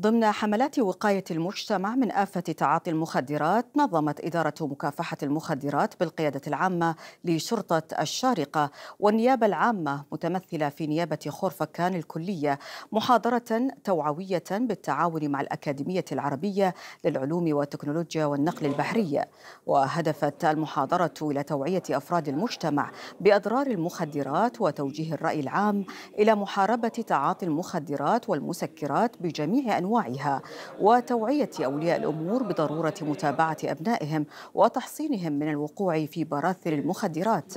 ضمن حملات وقاية المجتمع من آفة تعاطي المخدرات نظمت إدارة مكافحة المخدرات بالقيادة العامة لشرطة الشارقة والنيابة العامة متمثلة في نيابة خورفكان الكلية محاضرة توعوية بالتعاون مع الأكاديمية العربية للعلوم والتكنولوجيا والنقل البحرية وهدفت المحاضرة إلى توعية أفراد المجتمع بأضرار المخدرات وتوجيه الرأي العام إلى محاربة تعاطي المخدرات والمسكرات بجميع أنواع أنواعها وتوعية أولياء الأمور بضرورة متابعة أبنائهم وتحصينهم من الوقوع في براثن المخدرات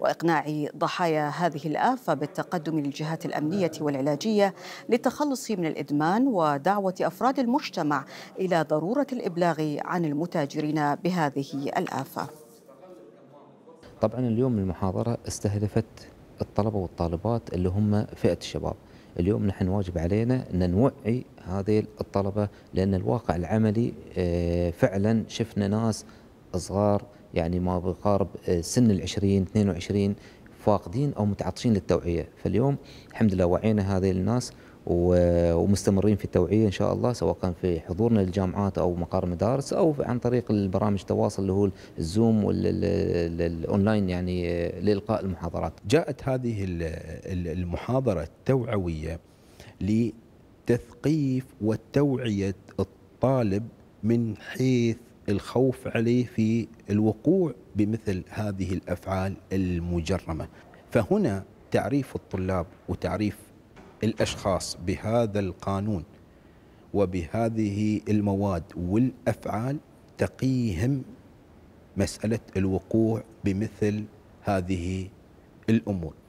وإقناع ضحايا هذه الآفة بالتقدم للجهات الأمنية والعلاجية للتخلص من الإدمان ودعوة أفراد المجتمع إلى ضرورة الإبلاغ عن المتاجرين بهذه الآفة طبعا اليوم المحاضرة استهدفت الطلبة والطالبات اللي هم فئة الشباب اليوم نحن واجب علينا أن نوعي هذه الطلبة لأن الواقع العملي آه، فعلا شفنا ناس صغار يعني ما بقارب آه، سن العشرين 22 فاقدين او متعطشين للتوعيه فاليوم الحمد لله وعينا هذه الناس ومستمرين في التوعيه ان شاء الله سواء كان في حضورنا للجامعات او مقار مدارس او عن طريق البرامج التواصل اللي هو الزوم والاونلاين يعني لالقاء المحاضرات. جاءت هذه المحاضره التوعويه لتثقيف وتوعيه الطالب من حيث الخوف عليه في الوقوع بمثل هذه الافعال المجرمه فهنا تعريف الطلاب وتعريف الاشخاص بهذا القانون وبهذه المواد والافعال تقيهم مساله الوقوع بمثل هذه الامور